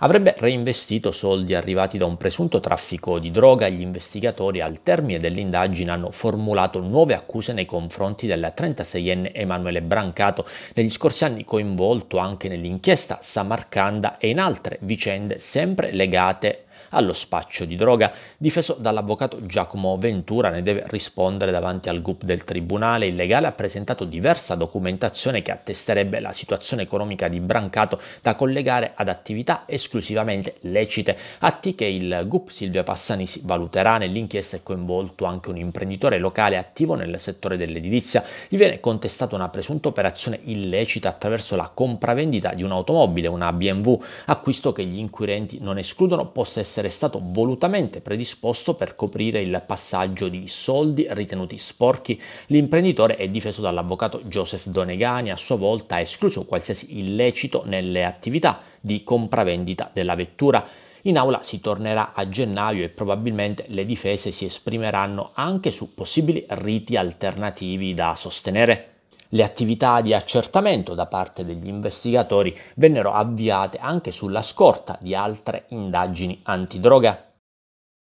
avrebbe reinvestito soldi arrivati da un presunto traffico di droga gli investigatori al termine dell'indagine hanno formulato nuove accuse nei confronti della 36enne Emanuele Brancato, negli scorsi anni coinvolto anche nell'inchiesta Samarcanda e in altre vicende sempre legate a allo spaccio di droga, difeso dall'avvocato Giacomo Ventura, ne deve rispondere davanti al GUP del Tribunale. Il legale ha presentato diversa documentazione che attesterebbe la situazione economica di Brancato da collegare ad attività esclusivamente lecite, atti che il GUP Silvio Passani si valuterà. Nell'inchiesta è coinvolto anche un imprenditore locale attivo nel settore dell'edilizia. Gli viene contestata una presunta operazione illecita attraverso la compravendita di un'automobile, una BMW, acquisto che gli inquirenti non escludono possa essere essere stato volutamente predisposto per coprire il passaggio di soldi ritenuti sporchi. L'imprenditore è difeso dall'avvocato Joseph Donegani, a sua volta ha escluso qualsiasi illecito nelle attività di compravendita della vettura. In aula si tornerà a gennaio e probabilmente le difese si esprimeranno anche su possibili riti alternativi da sostenere. Le attività di accertamento da parte degli investigatori vennero avviate anche sulla scorta di altre indagini antidroga.